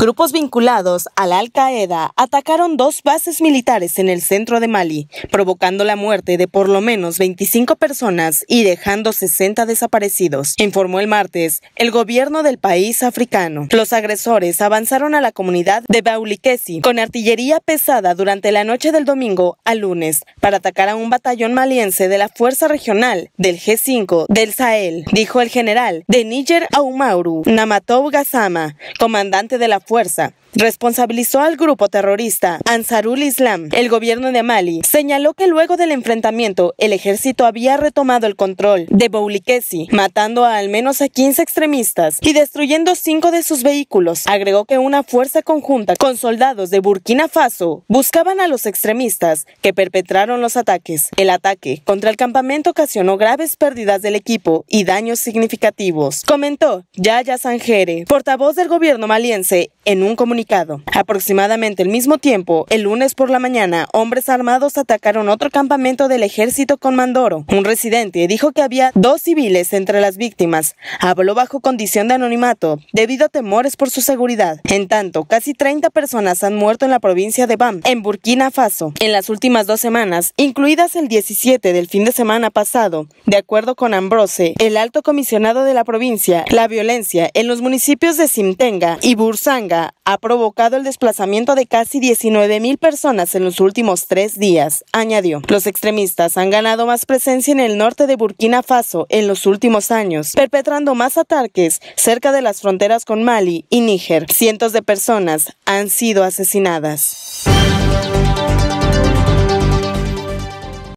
Grupos vinculados a Al-Qaeda atacaron dos bases militares en el centro de Mali, provocando la muerte de por lo menos 25 personas y dejando 60 desaparecidos, informó el martes el gobierno del país africano. Los agresores avanzaron a la comunidad de Baulikesi con artillería pesada durante la noche del domingo al lunes para atacar a un batallón maliense de la Fuerza Regional del G5 del Sahel, dijo el general de Níger Aumauru Namatou Gassama, comandante de la fuerza responsabilizó al grupo terrorista Ansarul Islam. El gobierno de Mali señaló que luego del enfrentamiento el ejército había retomado el control de Boulikesi, matando a al menos a 15 extremistas y destruyendo cinco de sus vehículos. Agregó que una fuerza conjunta con soldados de Burkina Faso buscaban a los extremistas que perpetraron los ataques. El ataque contra el campamento ocasionó graves pérdidas del equipo y daños significativos, comentó Yaya Sanjere portavoz del gobierno maliense, en un comunicado Aproximadamente el mismo tiempo, el lunes por la mañana, hombres armados atacaron otro campamento del ejército con Mandoro. Un residente dijo que había dos civiles entre las víctimas. Habló bajo condición de anonimato, debido a temores por su seguridad. En tanto, casi 30 personas han muerto en la provincia de Bam, en Burkina Faso, en las últimas dos semanas, incluidas el 17 del fin de semana pasado. De acuerdo con Ambrose, el alto comisionado de la provincia, la violencia en los municipios de Simtenga y Bursanga ha provocado el desplazamiento de casi 19.000 personas en los últimos tres días, añadió. Los extremistas han ganado más presencia en el norte de Burkina Faso en los últimos años, perpetrando más ataques cerca de las fronteras con Mali y Níger. Cientos de personas han sido asesinadas.